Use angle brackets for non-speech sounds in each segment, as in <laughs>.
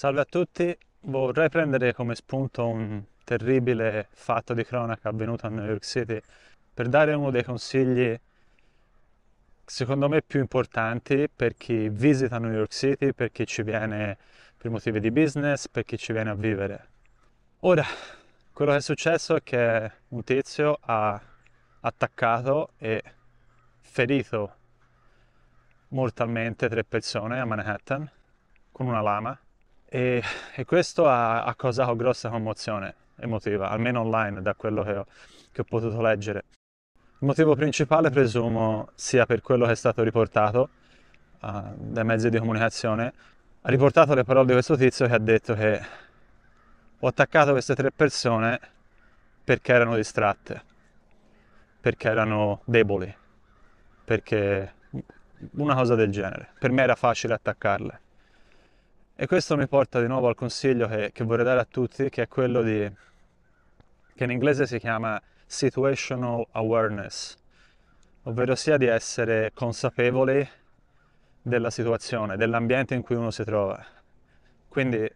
Salve a tutti, vorrei prendere come spunto un terribile fatto di cronaca avvenuto a New York City per dare uno dei consigli secondo me più importanti per chi visita New York City, per chi ci viene per motivi di business, per chi ci viene a vivere. Ora, quello che è successo è che un tizio ha attaccato e ferito mortalmente tre persone a Manhattan con una lama e, e questo ha, ha, causato grossa commozione emotiva, almeno online, da quello che ho, che ho potuto leggere. Il motivo principale presumo sia per quello che è stato riportato uh, dai mezzi di comunicazione. Ha riportato le parole di questo tizio che ha detto che ho attaccato queste tre persone perché erano distratte, perché erano deboli, perché una cosa del genere. Per me era facile attaccarle. E questo mi porta di nuovo al consiglio che, che, vorrei dare a tutti, che è quello di... che in inglese si chiama situational awareness, ovvero sia di essere consapevoli della situazione, dell'ambiente in cui uno si trova. Quindi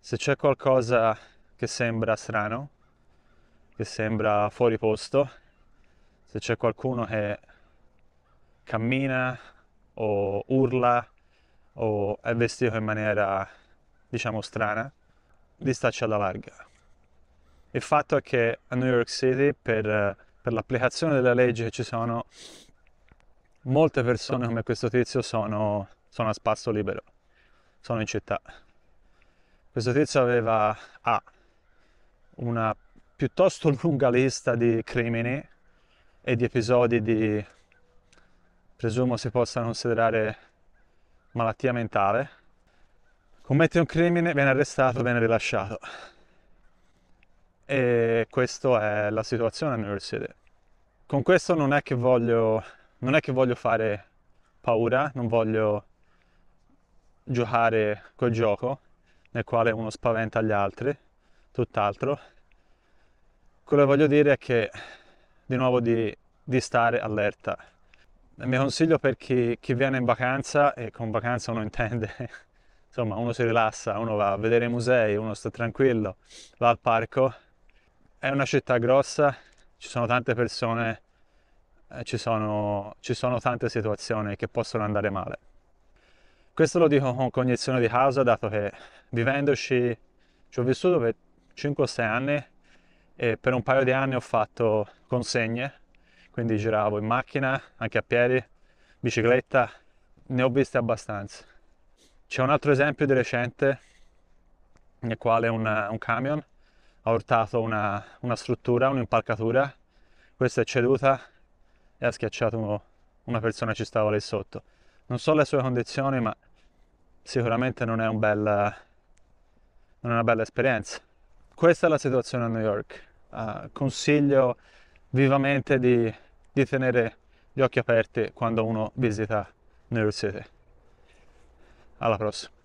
se c'è qualcosa che sembra strano, che sembra fuori posto, se c'è qualcuno che cammina o urla o è vestito in maniera, diciamo, strana, distaccia alla larga. Il fatto è che a New York City, per, per l'applicazione delle leggi che ci sono, molte persone come questo tizio sono, sono a spasso libero, sono in città. Questo tizio aveva ah, una piuttosto lunga lista di crimini e di episodi di, presumo si possa considerare malattia mentale, commette un crimine, viene arrestato, viene rilasciato. E questa è la situazione a New York City. Con questo non è che voglio, non è che voglio fare paura, non voglio giocare quel gioco nel quale uno spaventa gli altri, tutt'altro. Quello che voglio dire è che, di nuovo, di, di stare allerta. Il mio consiglio per chi, chi viene in vacanza, e con vacanza uno <laughs> intende, insomma, uno si rilassa, uno va a vedere i musei, uno sta tranquillo, va al parco. È una città grossa, ci sono tante persone, eh, ci, sono, ci sono tante situazioni che possono andare male. Questo lo dico con cognizione di causa, dato che vivendoci, ci ho vissuto per 5 6 anni e per un paio di anni ho fatto consegne quindi giravo in macchina, anche a piedi, bicicletta, ne ho viste abbastanza. C'è un altro esempio di recente nel quale un, un camion ha urtato una, una struttura, un'impalcatura, questa è ceduta e ha schiacciato una persona che ci stava lì sotto. Non so le sue condizioni, ma sicuramente non è, un bel, non è una bella esperienza. Questa è la situazione a New York. Uh, consiglio vivamente di di tenere gli occhi aperti quando uno visita le università. Alla prossima!